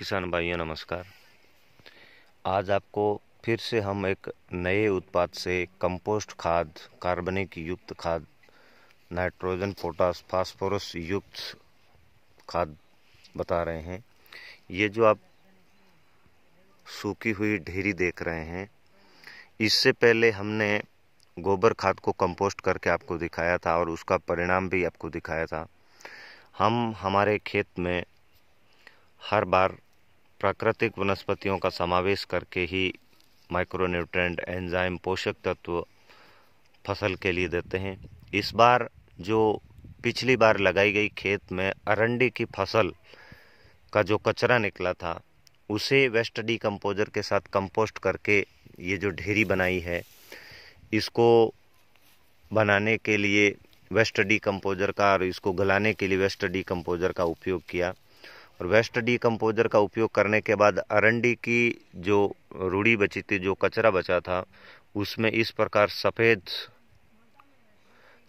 किसान भाइयों नमस्कार आज आपको फिर से हम एक नए उत्पाद से कंपोस्ट खाद कार्बनिक युक्त खाद नाइट्रोजन पोटास फास्फोरस युक्त खाद बता रहे हैं ये जो आप सूखी हुई ढेरी देख रहे हैं इससे पहले हमने गोबर खाद को कंपोस्ट करके आपको दिखाया था और उसका परिणाम भी आपको दिखाया था हम हमारे खेत में हर बार प्राकृतिक वनस्पतियों का समावेश करके ही माइक्रोन्यूट्रेंट एंजाइम पोषक तत्व फसल के लिए देते हैं इस बार जो पिछली बार लगाई गई खेत में अरंडी की फसल का जो कचरा निकला था उसे वेस्ट डी कंपोजर के साथ कंपोस्ट करके ये जो ढेरी बनाई है इसको बनाने के लिए वेस्ट डी कंपोजर का और इसको गलाने के लिए वेस्ट डी कंपोजर का उपयोग किया और वेस्ट डीकम्पोजर का उपयोग करने के बाद अरंडी की जो रूढ़ी बची थी जो कचरा बचा था उसमें इस प्रकार सफ़ेद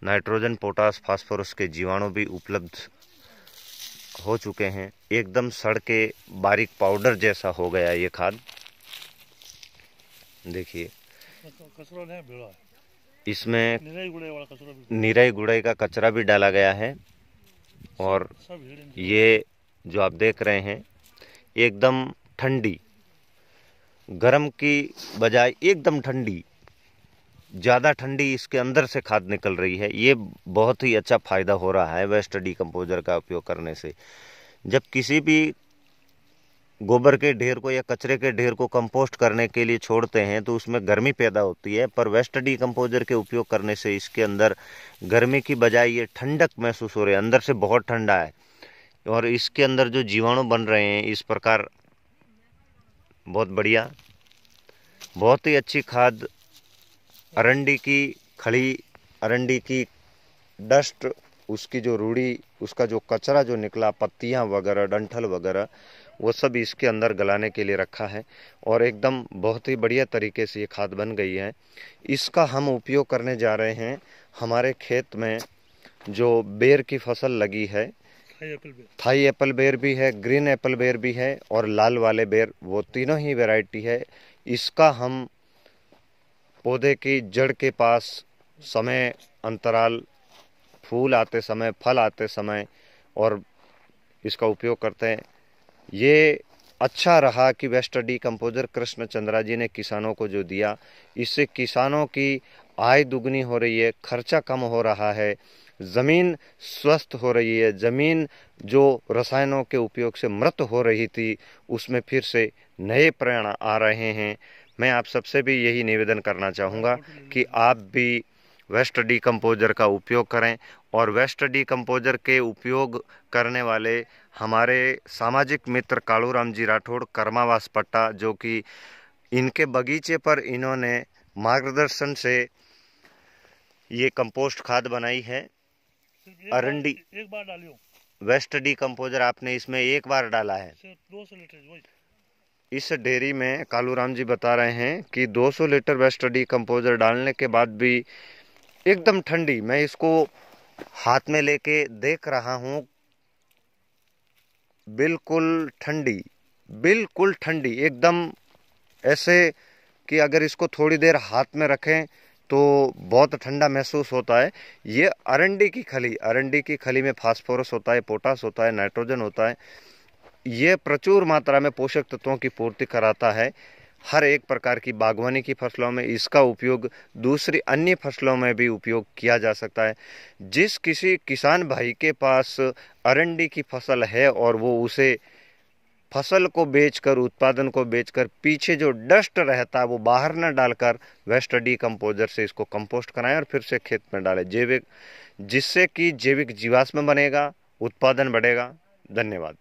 नाइट्रोजन पोटास फास्फोरस के जीवाणु भी उपलब्ध हो चुके हैं एकदम सड़ के बारीक पाउडर जैसा हो गया ये खाद देखिए इसमें निराई गुड़ाई का कचरा भी डाला गया है और ये जो आप देख रहे हैं एकदम ठंडी गर्म की बजाय एकदम ठंडी ज़्यादा ठंडी इसके अंदर से खाद निकल रही है ये बहुत ही अच्छा फ़ायदा हो रहा है वेस्ट डिकम्पोजर का उपयोग करने से जब किसी भी गोबर के ढेर को या कचरे के ढेर को कंपोस्ट करने के लिए छोड़ते हैं तो उसमें गर्मी पैदा होती है पर वेस्ट डिकम्पोजर के उपयोग करने से इसके अंदर गर्मी की बजाय ये ठंडक महसूस हो रही है अंदर से बहुत ठंडा है और इसके अंदर जो जीवाणु बन रहे हैं इस प्रकार बहुत बढ़िया बहुत ही अच्छी खाद अरंडी की खड़ी अरंडी की डस्ट उसकी जो रूढ़ी उसका जो कचरा जो निकला पत्तियाँ वगैरह डंठल वगैरह वो सब इसके अंदर गलाने के लिए रखा है और एकदम बहुत ही बढ़िया तरीके से ये खाद बन गई है इसका हम उपयोग करने जा रहे हैं हमारे खेत में जो बेर की फसल लगी है थाई एप्पल बेर भी है ग्रीन एप्पल बेर भी है और लाल वाले बेर वो तीनों ही वैरायटी है इसका हम पौधे की जड़ के पास समय अंतराल फूल आते समय फल आते समय और इसका उपयोग करते हैं ये अच्छा रहा कि waste decomposer Krishna Chandra ji ने किसानों को जो दिया इससे किसानों की आय दुगनी हो रही है खर्चा कम हो रहा है ज़मीन स्वस्थ हो रही है ज़मीन जो रसायनों के उपयोग से मृत हो रही थी उसमें फिर से नए प्रयाण आ रहे हैं मैं आप सबसे भी यही निवेदन करना चाहूँगा कि आप भी वेस्ट डी कम्पोजर का उपयोग करें और वेस्ट डी कम्पोजर के उपयोग करने वाले हमारे सामाजिक मित्र कालूराम जी राठौड़ कर्मावास पट्टा जो कि इनके बगीचे पर इन्होंने मार्गदर्शन से ये कंपोस्ट खाद बनाई है अरंडी एक बार डालियो वेस्ट डी कम्पोजर आपने इसमें एक बार डाला है दो सौ लीटर इस डेयरी में कालू राम जी बता रहे हैं कि 200 लीटर वेस्ट डी कम्पोजर डालने के बाद भी एकदम ठंडी मैं इसको हाथ में लेके देख रहा हूँ बिल्कुल ठंडी बिल्कुल ठंडी एकदम ऐसे कि अगर इसको थोड़ी देर हाथ में रखें तो बहुत ठंडा महसूस होता है ये अरंडी की खली अरंडी की खली में फास्फोरस होता है पोटास होता है नाइट्रोजन होता है ये प्रचुर मात्रा में पोषक तत्वों की पूर्ति कराता है हर एक प्रकार की बागवानी की फसलों में इसका उपयोग दूसरी अन्य फसलों में भी उपयोग किया जा सकता है जिस किसी किसान भाई के पास अरंडी की फसल है और वो उसे फसल को बेचकर उत्पादन को बेचकर पीछे जो डस्ट रहता है वो बाहर न डालकर वेस्ट डी कंपोजर से इसको कंपोस्ट कराएं और फिर से खेत में डालें जैविक जिससे कि जैविक जीवाश्म बनेगा उत्पादन बढ़ेगा धन्यवाद